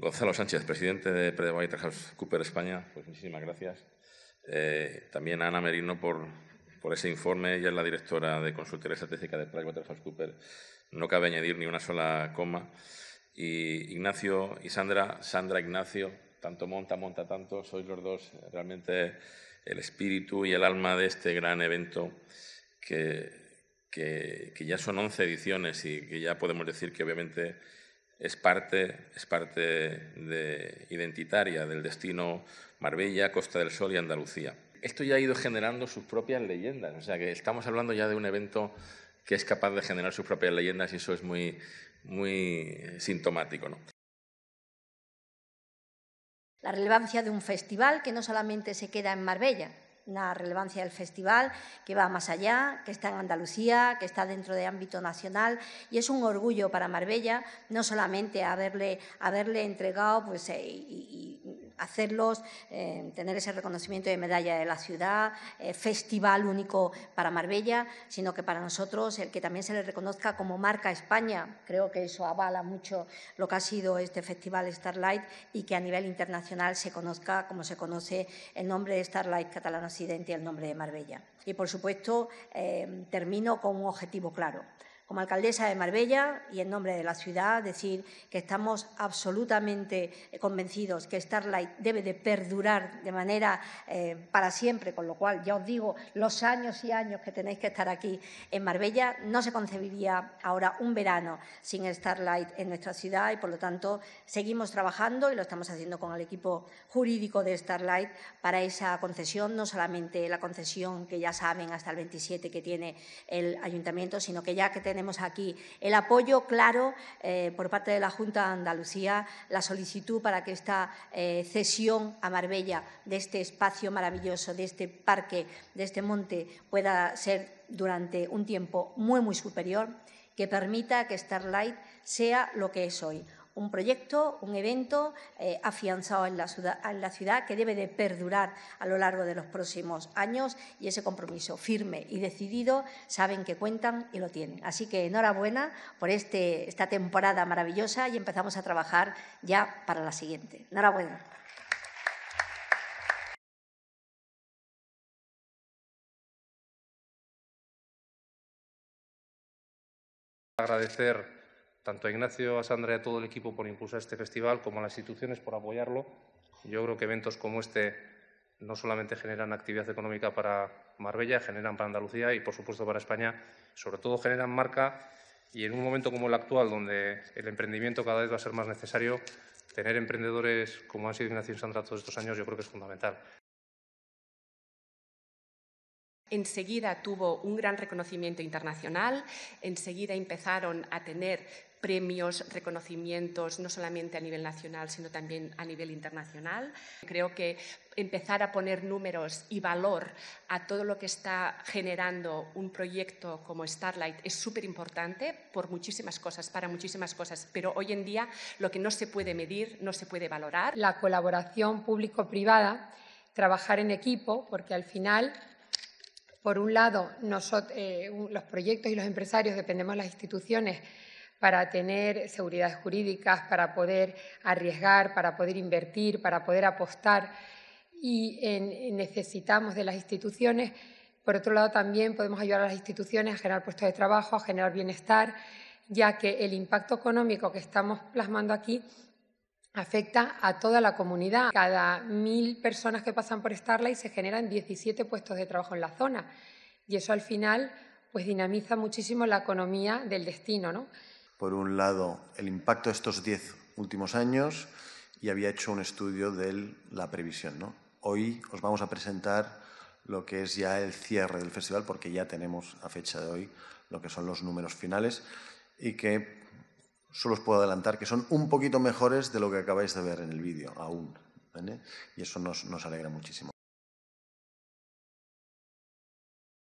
Gonzalo Sánchez, presidente de Cooper España, pues muchísimas gracias. Eh, también a Ana Merino por, ese informe. Ella es la directora de consultoría estratégica de Cooper. No cabe añadir ni una sola coma. Y Ignacio y Sandra, Sandra, Ignacio, tanto monta, monta tanto, sois los dos realmente el espíritu y el alma de este gran evento que, que, que ya son 11 ediciones y que ya podemos decir que obviamente es parte, identitaria del destino Marbella, Costa del Sol y Andalucía. Esto ya ha ido generando sus propias leyendas, o sea que estamos hablando ya de un evento que es capaz de generar sus propias leyendas y eso es muy, sintomático. La relevancia de un festival que no solamente se queda en Marbella, una relevancia del festival que va más allá, que está en Andalucía, que está dentro de ámbito nacional y es un orgullo para Marbella no solamente haberle, haberle entregado pues, eh, hacerlos, eh, tener ese reconocimiento de medalla de la ciudad, eh, festival único para Marbella, sino que para nosotros el que también se le reconozca como marca España, creo que eso avala mucho lo que ha sido este festival Starlight y que a nivel internacional se conozca como se conoce el nombre de Starlight Catalana Occidente y el nombre de Marbella. Y, por supuesto, eh, termino con un objetivo claro como alcaldesa de Marbella y en nombre de la ciudad decir que estamos absolutamente eh, convencidos que Starlight debe de perdurar de manera eh, para siempre, con lo cual ya os digo, los años y años que tenéis que estar aquí en Marbella, no se concebiría ahora un verano sin Starlight en nuestra ciudad y por lo tanto seguimos trabajando y lo estamos haciendo con el equipo jurídico de Starlight para esa concesión, no solamente la concesión que ya saben hasta el 27 que tiene el ayuntamiento, sino que ya que tenemos tenemos aquí. El apoyo claro eh, por parte de la Junta de Andalucía, la solicitud para que esta eh, cesión a Marbella de este espacio maravilloso, de este parque, de este monte, pueda ser durante un tiempo muy, muy superior, que permita que Starlight sea lo que es hoy, un proyecto, un evento eh, afianzado en la, ciudad, en la ciudad que debe de perdurar a lo largo de los próximos años y ese compromiso firme y decidido saben que cuentan y lo tienen. Así que enhorabuena por este, esta temporada maravillosa y empezamos a trabajar ya para la siguiente. Enhorabuena. agradecer tanto a Ignacio, a Sandra y a todo el equipo por impulsar este festival, como a las instituciones por apoyarlo. Yo creo que eventos como este no solamente generan actividad económica para Marbella, generan para Andalucía y, por supuesto, para España, sobre todo generan marca y en un momento como el actual, donde el emprendimiento cada vez va a ser más necesario, tener emprendedores como han sido Ignacio y Sandra todos estos años yo creo que es fundamental. Enseguida tuvo un gran reconocimiento internacional, enseguida empezaron a tener premios, reconocimientos, no solamente a nivel nacional, sino también a nivel internacional. Creo que empezar a poner números y valor a todo lo que está generando un proyecto como Starlight es súper importante por muchísimas cosas, para muchísimas cosas, pero hoy en día lo que no se puede medir, no se puede valorar. La colaboración público-privada, trabajar en equipo, porque al final por un lado, nosotros, eh, los proyectos y los empresarios dependemos de las instituciones para tener seguridades jurídicas, para poder arriesgar, para poder invertir, para poder apostar. Y necesitamos de las instituciones. Por otro lado, también podemos ayudar a las instituciones a generar puestos de trabajo, a generar bienestar, ya que el impacto económico que estamos plasmando aquí afecta a toda la comunidad. Cada mil personas que pasan por Starlight se generan 17 puestos de trabajo en la zona y eso al final pues dinamiza muchísimo la economía del destino, ¿no? por un lado, el impacto de estos diez últimos años y había hecho un estudio de la previsión. Hoy os vamos a presentar lo que es ya el cierre del festival, porque ya tenemos a fecha de hoy lo que son los números finales y que solo os puedo adelantar que son un poquito mejores de lo que acabáis de ver en el vídeo aún. Y eso nos alegra muchísimo.